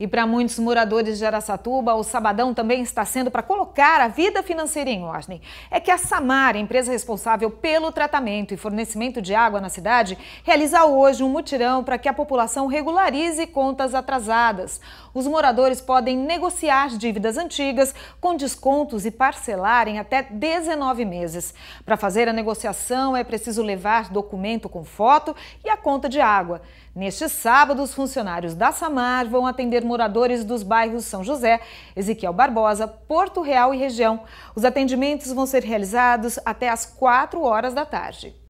E para muitos moradores de Aracatuba, o sabadão também está sendo para colocar a vida financeira em ordem. É que a Samar, empresa responsável pelo tratamento e fornecimento de água na cidade, realiza hoje um mutirão para que a população regularize contas atrasadas. Os moradores podem negociar dívidas antigas com descontos e parcelar em até 19 meses. Para fazer a negociação, é preciso levar documento com foto e conta de água. Neste sábado, os funcionários da Samar vão atender moradores dos bairros São José, Ezequiel Barbosa, Porto Real e região. Os atendimentos vão ser realizados até às 4 horas da tarde.